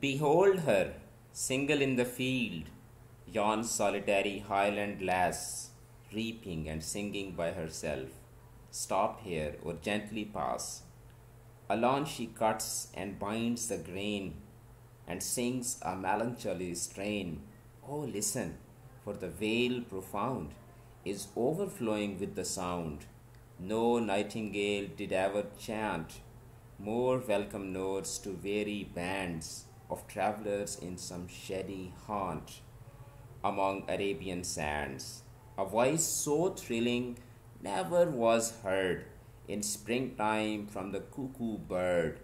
Behold her, single in the field, yon solitary highland lass, reaping and singing by herself. Stop here or gently pass. Alone she cuts and binds the grain and sings a melancholy strain. Oh, listen, for the vale profound is overflowing with the sound. No nightingale did ever chant more welcome notes to weary bands of travelers in some shady haunt among Arabian sands. A voice so thrilling never was heard in springtime from the cuckoo bird,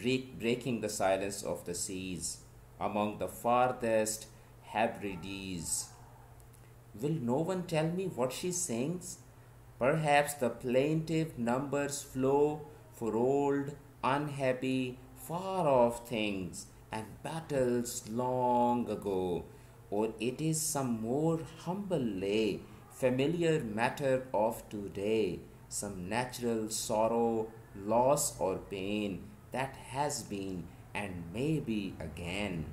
break, breaking the silence of the seas among the farthest Hebrides. Will no one tell me what she sings? Perhaps the plaintive numbers flow for old, unhappy, far off things and battles long ago, or oh, it is some more humble lay, familiar matter of today, some natural sorrow, loss, or pain that has been and may be again.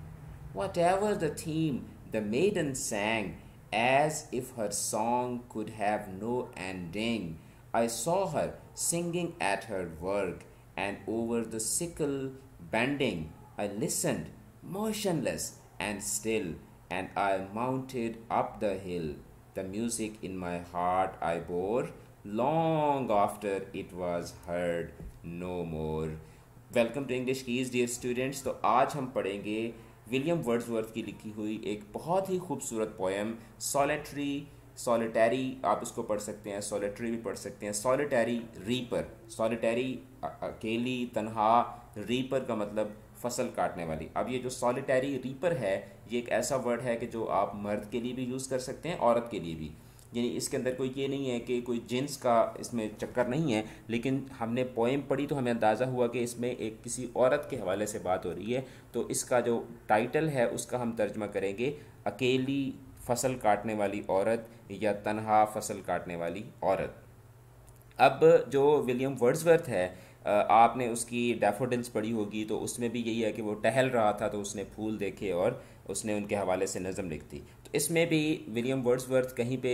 Whatever the theme, the maiden sang as if her song could have no ending. I saw her singing at her work and over the sickle bending I listened, motionless and still, and I mounted up the hill. The music in my heart I bore long after it was heard no more. Welcome to English keys dear students तो आज हम पढ़ेंगे William Wordsworth की लिखी हुई एक बहुत ही खूबसूरत पोएम सॉलेटरी सॉलिटरी आप इसको पढ़ सकते हैं सॉलिटरी भी पढ़ सकते हैं सॉलिटरी रीपर सॉलिटरी अकेली तनहा रीपर का मतलब फसल काटने वाली अब ये जो सॉलिटरी रीपर है ये एक ऐसा वर्ड है कि जो आप मर्द के लिए भी यूज़ कर सकते हैं औरत के लिए भी यानी इसके अंदर कोई ये नहीं है कि कोई जेंट्स का इसमें चक्कर नहीं है लेकिन हमने पोएम पढ़ी तो हमें अंदाज़ा हुआ कि इसमें एक किसी औरत के हवाले से बात हो रही है तो इसका जो टाइटल है उसका हम तर्जमा करेंगे अकेली फसल काटने वाली औरत या तनहा फसल काटने वाली औरत अब जो विलियम वर्ड्सवर्थ है आपने उसकी डेफोडिल्स पढ़ी होगी तो उसमें भी यही है कि वो टहल रहा था तो उसने फूल देखे और उसने उनके हवाले से नज़म लिख दी तो इसमें भी विलियम वर्ड्सवर्थ कहीं पे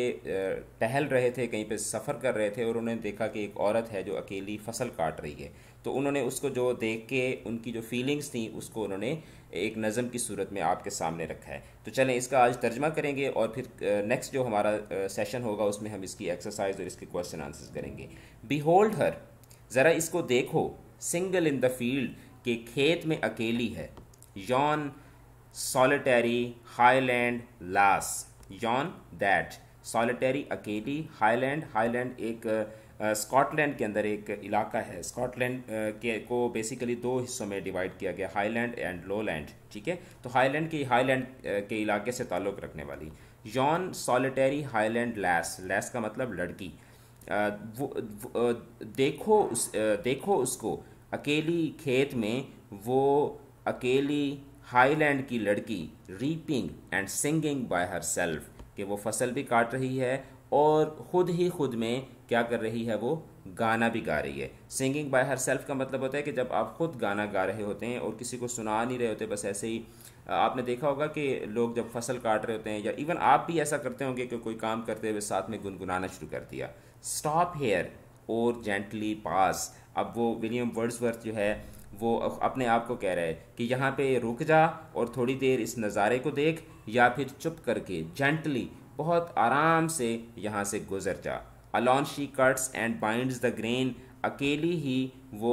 टहल रहे थे कहीं पे सफ़र कर रहे थे और उन्होंने देखा कि एक औरत है जो अकेली फसल काट रही है तो उन्होंने उसको जो देख के उनकी जो फीलिंग्स थी उसको उन्होंने एक नज़म की सूरत में आपके सामने रखा है तो चलें इसका आज तर्जमा करेंगे और फिर नेक्स्ट जो हमारा सेशन होगा उसमें हम इसकी एक्सरसाइज और इसके क्वेश्चन आंसर्स करेंगे बी होल्ड हर ज़रा इसको देखो सिंगल इन द फील्ड के खेत में अकेली है yon solitary Highland lass yon that solitary अकेली हाईलैंड हाईलैंड एक स्कॉटलैंड uh, के अंदर एक इलाका है स्कॉटलैंड uh, के को बेसिकली दो हिस्सों में डिवाइड किया गया हाईलैंड एंड लोलैंड ठीक है तो हाईलैंड की हाईलैंड के इलाके से ताल्लुक़ रखने वाली yon solitary Highland lass lass का मतलब लड़की वो, वो देखो उस देखो उसको अकेली खेत में वो अकेली हाईलैंड की लड़की reaping and singing by herself कि वो फसल भी काट रही है और ख़ुद ही खुद में क्या कर रही है वो गाना भी गा रही है सिंगिंग बाय हर सेल्फ का मतलब होता है कि जब आप खुद गाना गा रहे होते हैं और किसी को सुना नहीं रहे होते बस ऐसे ही आपने देखा होगा कि लोग जब फसल काट रहे होते हैं या इवन आप भी ऐसा करते होंगे कि कोई काम करते हुए साथ में गुनगुनाना शुरू कर दिया stop here or gently pass अब वो विलियम वर्ड्सवर्थ जो है वो अपने आप को कह रहा है कि यहाँ पे रुक जा और थोड़ी देर इस नज़ारे को देख या फिर चुप करके जेंटली बहुत आराम से यहाँ से गुजर जा alone she cuts and binds the grain अकेली ही वो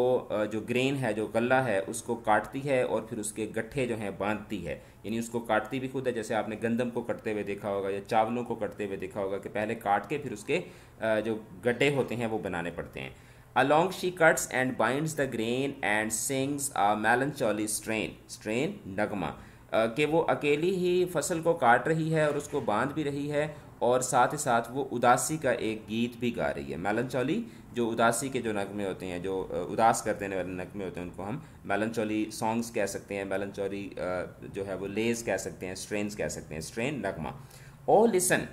जो ग्रेन है जो गला है उसको काटती है और फिर उसके गट्ठे जो हैं बांधती है यानी उसको काटती भी खुद है जैसे आपने गंदम को कटते हुए देखा होगा या चावलों को कटते हुए देखा होगा कि पहले काट के फिर उसके जो गड्ढे होते हैं वो बनाने पड़ते हैं alone she cuts and bind the grain and sings a melancholy strain strain नगमा कि वो अकेली ही फसल को काट रही है और उसको बांध भी रही है और साथ ही साथ वो उदासी का एक गीत भी गा रही है चौली जो उदासी के जो नगमे होते हैं जो उदास कर देने वाले नगमे होते हैं उनको हम चौली सॉन्ग्स कह सकते हैं चौली जो है वो लेज कह सकते हैं स्ट्रेन कह सकते हैं स्ट्रेन नगमा ओ oh, लिसन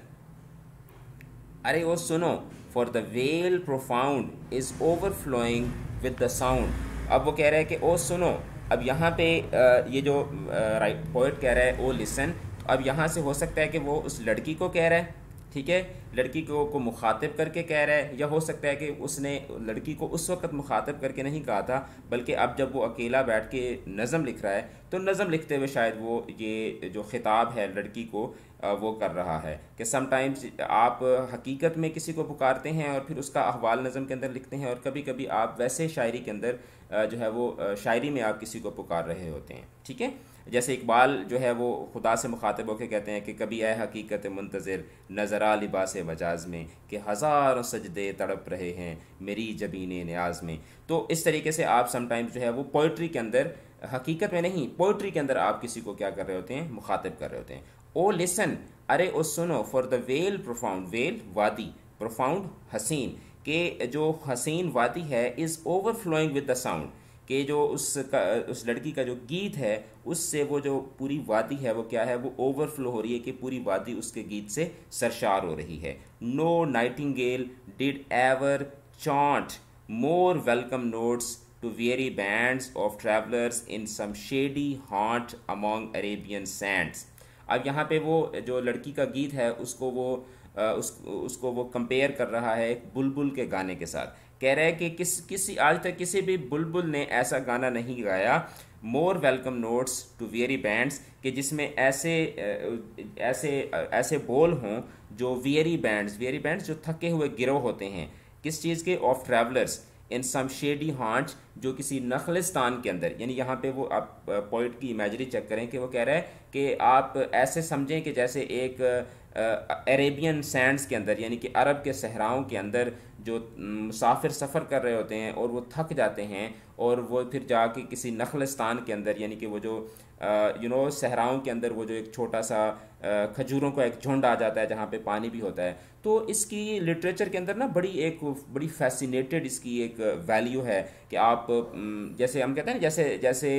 अरे वो सुनो for the vale profound is overflowing with the sound अब वो कह रहे हैं कि ओ oh, सुनो अब यहाँ पे ये जो राइट पोइट कह रहा है ओ oh, लिसन अब यहाँ से हो सकता है कि वो उस लड़की को कह रहा है ठीक है लड़की को को मुखातब करके कह रहा है या हो सकता है कि उसने लड़की को उस वक्त मुखातब करके नहीं कहा था बल्कि अब जब वो अकेला बैठ के नज़म लिख रहा है तो नज़म लिखते हुए शायद वो ये जो ख़िताब है लड़की को वो कर रहा है कि समटाइम्स आप हकीकत में किसी को पुकारते हैं और फिर उसका अहवाल नज़म के अंदर लिखते हैं और कभी कभी आप वैसे शायरी के अंदर जो है वो शायरी में आप किसी को पुकार रहे होते हैं ठीक है जैसे इकबाल जो है वो खुदा से मुखातब होकर कहते हैं कि कभी ए हकीकत मंतज़र नजरा लिबास मजाज में कि हज़ार सजदे तड़प रहे हैं मेरी जबीन न्याज में तो इस तरीके से आप समटाइम्स जो है वो पोइट्री के अंदर हकीकत में नहीं पोइट्री के अंदर आप किसी को क्या कर रहे होते हैं मुखातब कर रहे होते हैं ओ लिसन अरे ओ सुनो for the vale profound vale वादी प्रोफाउंड हसीन के जो हसीन वादी है is overflowing with the sound कि जो उस का उस लड़की का जो गीत है उससे वो जो पूरी वादी है वो क्या है वो ओवरफ्लो हो रही है कि पूरी वादी उसके गीत से सरशार हो रही है no nightingale did ever chaunt more welcome notes to weary bands of travellers in some shady haunt among Arabian sands अब यहाँ पे वो जो लड़की का गीत है उसको वो उस, उसको वो कंपेयर कर रहा है एक बुलबुल के गाने के साथ कह रहा है कि किस किसी आज तक किसी भी बुलबुल ने ऐसा गाना नहीं गाया more welcome notes to weary bands कि जिसमें ऐसे ऐसे ऐसे बोल हों जो वियरी बैंड्स वियरी बैंड्स जो थके हुए गिरोह होते हैं किस चीज़ के of travellers in some shady haunt जो किसी नखलिस्तान के अंदर यानी यहाँ पे वो आप पॉइंट की इमेजरी चेक करें कि वो कह रहा है कि आप ऐसे समझें कि जैसे एक अरेबियन सैंड्स के अंदर यानी कि अरब के सहराओं के अंदर जो मुसाफिर सफ़र कर रहे होते हैं और वो थक जाते हैं और वो फिर जाके किसी नखलस्तान के अंदर यानी कि वो जो यू नो सहराओं के अंदर वो जो एक छोटा सा खजूरों का एक झुंड आ जाता है जहाँ पे पानी भी होता है तो इसकी लिटरेचर के अंदर ना बड़ी एक बड़ी फैसिनेटेड इसकी एक वैल्यू है कि आप जैसे हम कहते हैं जैसे जैसे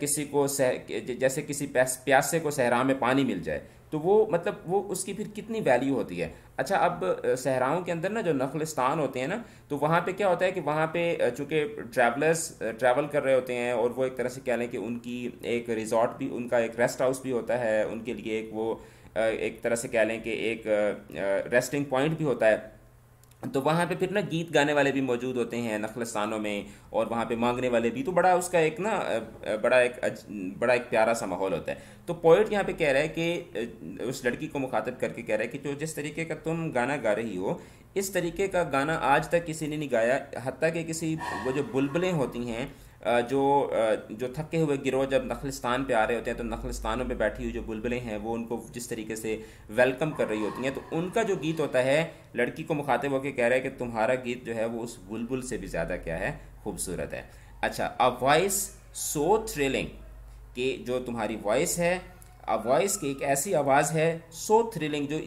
किसी को सह जैसे किसी प्यासे को सहरा में पानी मिल जाए तो वो मतलब वो उसकी फिर कितनी वैल्यू होती है अच्छा अब सहराओं के अंदर ना जो नख़लस्तान होते हैं ना तो वहाँ पे क्या होता है कि वहाँ पे चूँकि ट्रैवलर्स ट्रैवल कर रहे होते हैं और वो एक तरह से कह लें कि उनकी एक रिजॉर्ट भी उनका एक रेस्ट हाउस भी होता है उनके लिए एक वो एक तरह से कह लें कि एक रेस्टिंग पॉइंट भी होता है तो वहाँ पे फिर ना गीत गाने वाले भी मौजूद होते हैं नखलस्तानों में और वहाँ पे मांगने वाले भी तो बड़ा उसका एक ना बड़ा एक बड़ा एक प्यारा सा माहौल होता है तो पोइट यहाँ पे कह रहा है कि उस लड़की को मुखातब करके कह रहा है कि जो जिस तरीके का तुम गाना गा रही हो इस तरीके का गाना आज तक किसी ने नहीं गाया हती कि किसी वो जो बुलबुलें होती हैं जो जो थके हुए गिरोह जब नखलिस्तान पे आ रहे होते हैं तो नखलिस्तानों पे बैठी हुई जो बुलबुलें हैं वो उनको जिस तरीके से वेलकम कर रही होती हैं तो उनका जो गीत होता है लड़की को मुखातिब होकर कह रहा है कि तुम्हारा गीत जो है वो उस बुलबुल से भी ज़्यादा क्या है खूबसूरत है अच्छा अ वॉइस सो थ्रिलिंग कि जो तुम्हारी वॉइस है अ वॉइस की एक ऐसी आवाज़ है सो थ्रिलिंग जो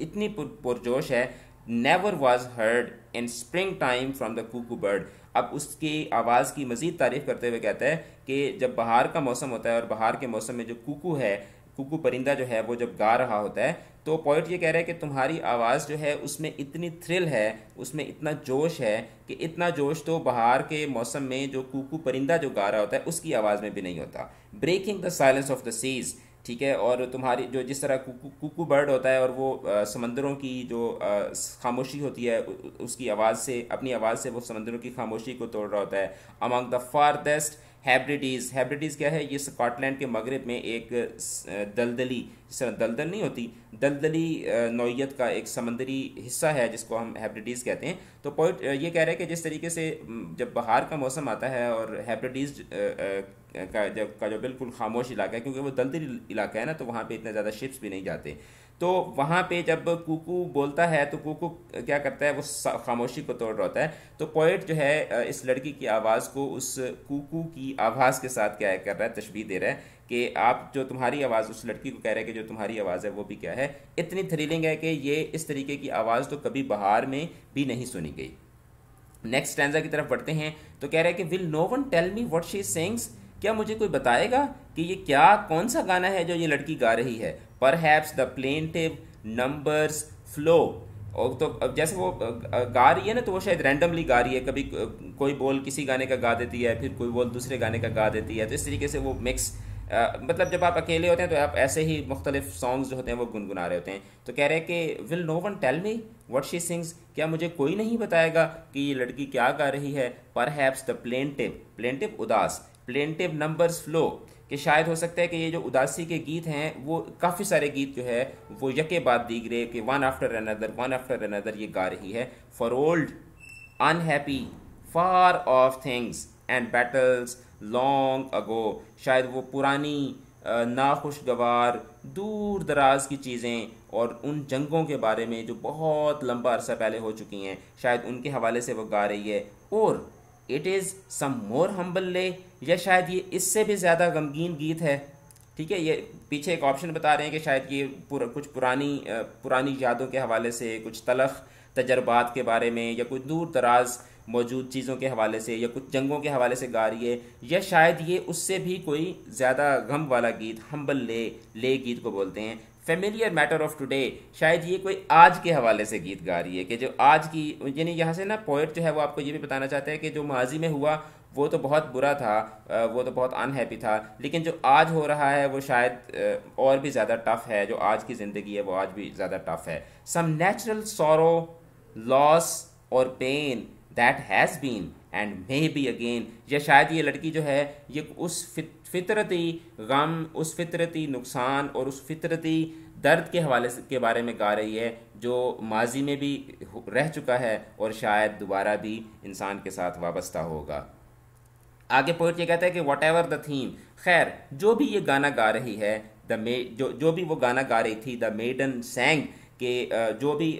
इतनी पुरजोश है never was heard in spring time from the cuckoo bird अब उसकी आवाज़ की मज़ीद तारीफ़ करते हुए कहता है कि जब बाहर का मौसम होता है और बाहर के मौसम में जो कुकू है कुकू परिंदा जो है वो जब गा रहा होता है तो पॉइंट ये कह रहा है कि तुम्हारी आवाज़ जो है उसमें इतनी थ्रिल है उसमें इतना जोश है कि इतना जोश तो बाहर के मौसम में जो कुकू परिंदा जो गा रहा होता है उसकी आवाज़ में भी नहीं होता breaking the silence of the seas ठीक है और तुम्हारी जो जिस तरह कुकू कुकू बर्ड होता है और वो समंदरों की जो खामोशी होती है उसकी आवाज़ से अपनी आवाज़ से वो समंदरों की खामोशी को तोड़ रहा होता है among the farthest Hebrides Hebrides क्या है ये स्कॉटलैंड के मगरब में एक दलदली जिस तरह दलदल नहीं होती दलदली नौीयत का एक समंदरी हिस्सा है जिसको हम हैब्रिडीज़ कहते हैं तो पॉइंट ये कह रहे हैं कि जिस तरीके से जब बहार का मौसम आता है और हैब्रिडीज़ का जब का जो बिल्कुल खामोश इलाका है क्योंकि वो दलदली इलाका है ना तो वहाँ पर इतना ज़्यादा शिप्स भी नहीं जाते तो वहाँ पे जब कुकू बोलता है तो कुकू क्या करता है वो खामोशी को तोड़ रहा होता है तो पोइट जो है इस लड़की की आवाज़ को उस कुकू की आवाज़ के साथ क्या कर रहा है तशबी दे रहा है कि आप जो तुम्हारी आवाज़ उस लड़की को कह रहे हैं कि जो तुम्हारी आवाज़ है वो भी क्या है इतनी थ्रिलिंग है कि ये इस तरीके की आवाज़ तो कभी बाहर में भी नहीं सुनी गई नेक्स्ट स्टैंडा की तरफ बढ़ते हैं तो कह रहे हैं कि will no one tell me what she sings क्या मुझे कोई बताएगा कि ये क्या कौन सा गाना है जो ये लड़की गा रही है पर perhaps the plaintive numbers flow और तो अब जैसे वो गा रही है ना तो वो शायद रैंडमली गा रही है कभी कोई बोल किसी गाने का गा देती है फिर कोई बोल दूसरे गाने का गा देती है तो इस तरीके से वो मिक्स मतलब जब आप अकेले होते हैं तो आप ऐसे ही मुख्तलिफ सॉन्ग्स जो होते हैं वो गुनगुना रहे होते हैं तो कह रहे हैं कि will no one tell me what she sings क्या मुझे कोई नहीं बताएगा कि ये लड़की क्या गा रही है पर हैप्स द प्लेंटिव प्लेंटिव उदास प्लेंटिव नंबर्स फ्लो कि शायद हो सकता है कि ये जो उदासी के गीत हैं वो काफ़ी सारे गीत जो है वो यके बाद रहे कि one after another one after another ये गा रही है for old unhappy far off things and battles long ago शायद वो पुरानी नाखुशगवार दूर दराज की चीज़ें और उन जंगों के बारे में जो बहुत लंबा अरसा पहले हो चुकी हैं शायद उनके हवाले से वो गा रही है और it is some more humble lay या शायद ये इससे भी ज़्यादा गमगीन गीत है ठीक है ये पीछे एक ऑप्शन बता रहे हैं कि शायद ये पुर, कुछ पुरानी पुरानी यादों के हवाले से कुछ तलख तजर्बात के बारे में या कुछ दूर दराज मौजूद चीज़ों के हवाले से या कुछ जंगों के हवाले से गा रही है या शायद ये उससे भी कोई ज़्यादा गम वाला गीत हम्बल ले ले गीत को बोलते हैं फेमिलियर मैटर ऑफ टुडे शायद ये कोई आज के हवाले से गीत गा रही है कि जो आज की यानी यहाँ से ना पोइट जो है वो आपको ये भी बताना चाहते हैं कि जो माजी में हुआ वो तो बहुत बुरा था वो तो बहुत अनहैप्पी था लेकिन जो आज हो रहा है वो शायद और भी ज़्यादा टफ है जो आज की ज़िंदगी है वो आज भी ज़्यादा टफ है सम नेचुरल सॉरो लॉस और pain that has been and may be again या शायद ये लड़की जो है ये उस फितरती गम उस फितरती नुकसान और उस फितरती दर्द के हवाले के बारे में गा रही है जो माजी में भी रह चुका है और शायद दोबारा भी इंसान के साथ वाबस्ता होगा आगे पोइट ये कहता है कि वॉट एवर द थीम खैर जो भी ये गाना गा रही है द मे जो जो भी वो गाना गा रही थी द मेडन सेंग के जो भी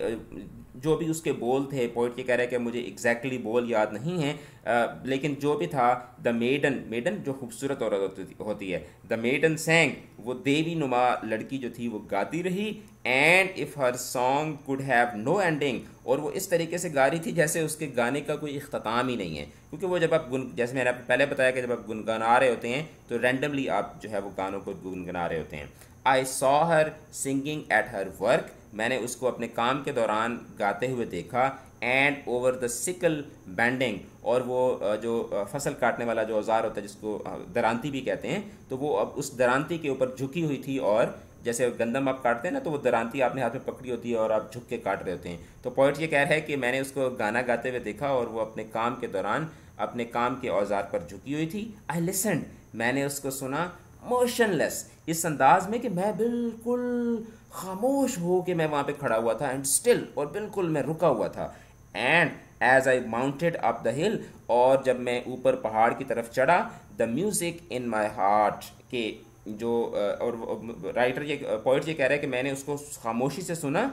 जो भी उसके बोल थे पोइट ये कह रहे हैं कि मुझे एग्जैक्टली exactly बोल याद नहीं है आ, लेकिन जो भी था द मेडन मेडन जो खूबसूरत औरत होती है द मेडन सेंग वो देवी नुमा लड़की जो थी वो गाती रही and if her song could have no ending और वो इस तरीके से गा रही थी जैसे उसके गाने का कोई अख्ताम ही नहीं है क्योंकि वो जब आप गुन जैसे मैंने आपको पहले बताया कि जब आप गुनगुना रहे होते हैं तो रैंडमली आप जो है वो गानों को गुनगुना रहे होते हैं I saw her singing at her work मैंने उसको अपने काम के दौरान गाते हुए देखा and over the sickle bending और वो जो फसल काटने वाला जो औजार होता है जिसको दरांती भी कहते हैं तो वो अब उस दरांती के ऊपर झुकी हुई थी और जैसे गंदम आप काटते हैं ना तो वो दरांती आपने हाथ में पकड़ी होती है और आप झुक के काट रहे होते हैं तो पॉइंट ये कह रहा है कि मैंने उसको गाना गाते हुए देखा और वो अपने काम के दौरान अपने काम के औजार पर झुकी हुई थी आई लिसन मैंने उसको सुना मोशनलेस इस अंदाज में कि मैं बिल्कुल खामोश हो के मैं वहाँ पे खड़ा हुआ था एंड स्टिल और बिल्कुल मैं रुका हुआ था and as I mounted up the hill और जब मैं ऊपर पहाड़ की तरफ चढ़ा the music in my heart के जो और राइटर ये पोइट ये कह रहा है कि मैंने उसको खामोशी से सुना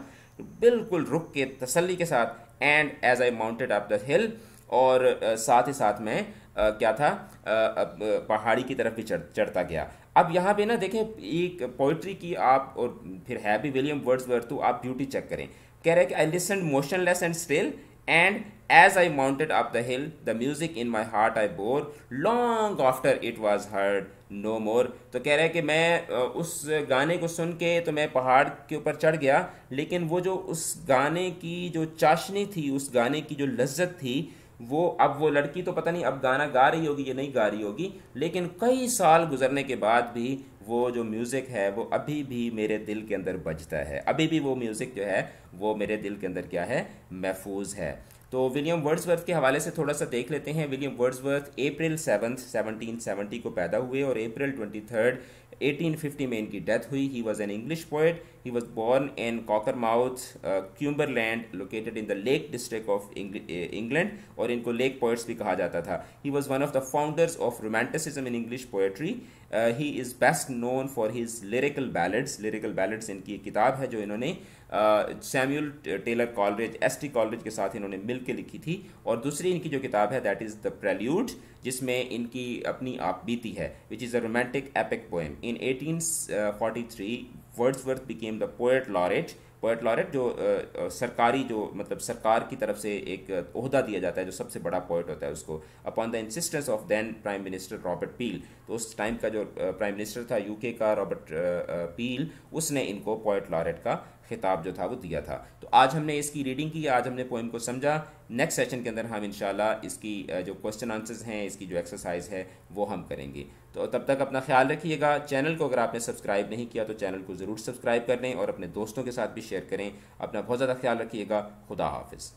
बिल्कुल रुक के तसल्ली के साथ and as I mounted up the hill और साथ ही साथ मैं क्या था पहाड़ी की तरफ भी चढ़ता गया अब यहाँ पे ना देखें एक पोइट्री की आप और फिर हैप्पी विलियम वर्ड्स वर्थ तो आप ब्यूटी चेक करें कह रहे हैं कि I listen motionless and still and as I mounted up the hill the music in my heart I bore long after it was heard no more तो कह रहे हैं कि मैं उस गाने को सुन के तो मैं पहाड़ के ऊपर चढ़ गया लेकिन वो जो उस गाने की जो चाशनी थी उस गाने की जो लज्जत थी वो अब वो लड़की तो पता नहीं अब गाना गा रही होगी या नहीं गा रही होगी लेकिन कई साल गुजरने के बाद भी वो जो म्यूज़िक है वो अभी भी मेरे दिल के अंदर बजता है अभी भी वो म्यूज़िक जो है वो मेरे दिल के अंदर क्या है महफूज है तो विलियम वर्ड्सवर्थ के हवाले से थोड़ा सा देख लेते हैं William Wordsworth April seventh seventeen seventy को पैदा हुए और अप्रैल ट्वेंटी थर्ड 1850 में इनकी डेथ हुई he was an English poet he was born in Cockermouth Cumberland located in the Lake District of England और इनको लेक पोइट्स भी कहा जाता था he was one of the founders of romanticism in English poetry he is best known for his Lyrical Ballads Lyrical Ballads इनकी एक किताब है जो इन्होंने Samuel Taylor Coleridge S T Coleridge के साथ इन्होंने मिल के लिखी थी और दूसरी इनकी जो किताब है दैट इज़ द प्रेल्यूड जिसमें इनकी अपनी आप बीती है which is a romantic epic poem in eighteen forty three Wordsworth became the poet laureate poet laureate जो आ, सरकारी जो मतलब सरकार की तरफ से एक अहदा दिया जाता है जो सबसे बड़ा पोइट होता है उसको upon the insistence of then prime minister Robert Peel तो उस टाइम का जो प्राइम मिनिस्टर था यूके का रॉबर्ट पील उसने इनको पोइट लॉरेट का खिताब जो था वो दिया था तो आज हमने इसकी रीडिंग की आज हमने पोइम को समझा नेक्स्ट सेशन के अंदर हम इनशाला इसकी जो क्वेश्चन आंसर्स हैं इसकी जो एक्सरसाइज है वो हम करेंगे तो तब तक अपना ख्याल रखिएगा चैनल को अगर आपने सब्सक्राइब नहीं किया तो चैनल को ज़रूर सब्सक्राइब कर लें और अपने दोस्तों के साथ भी शेयर करें अपना बहुत ज़्यादा ख्याल रखिएगा खुदा हाफिज़